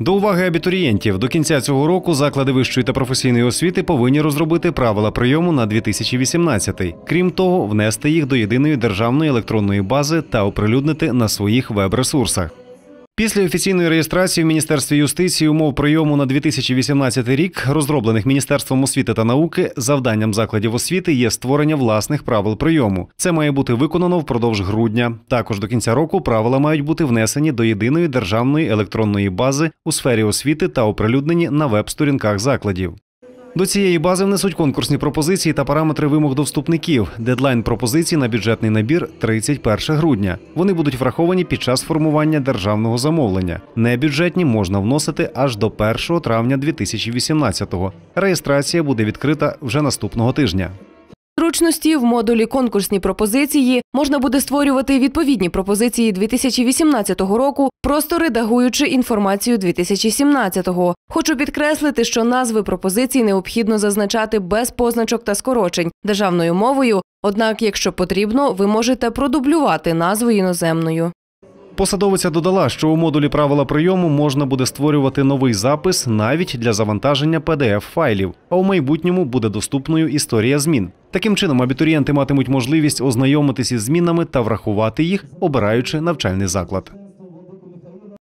До уваги абітурієнтів до кінця цього року заклади вищої та професійної освіти повинні розробити правила прийому на 2018. Крім того, внести їх до єдиної державної електронної бази та оприлюднити на своїх веб-ресурсах. Після офіційної реєстрації в міністерстві юстиції умов прийому на 2018 рік, розроблених міністерством освіти та науки, завданням закладів освіти є створення власних правил прийому. Це має бути виконано впродовж грудня. Також до кінця року правила мають бути внесені до єдиної державної електронної бази у сфері освіти та оприлюднені на веб-сторінках закладів. До цієї бази внесуть конкурсні пропозиції та параметри вимог до вступників. Дедлайн пропозицій на бюджетний набір 31 грудня. Вони будуть враховані під час формування державного замовлення. Небюджетні можна вносити аж до 1 травня 2018-го. Реєстрація буде відкрита вже наступного тижня зручності в модулі конкурсні пропозиції можна буде створювати відповідні пропозиції 2018 року, просто редагуючи інформацію 2017-го. Хочу підкреслити, що назви пропозицій необхідно зазначати без позначок та скорочень державною мовою. Однак, якщо потрібно, ви можете продублювати назву іноземною. Посадовиця додала, що у модулі правила прийому можна буде створювати новий запис навіть для завантаження pdf файлів, а у майбутньому буде доступною історія змін. Таким чином, абітурієнти матимуть можливість ознайомитися з змінами та врахувати їх, обираючи навчальний заклад.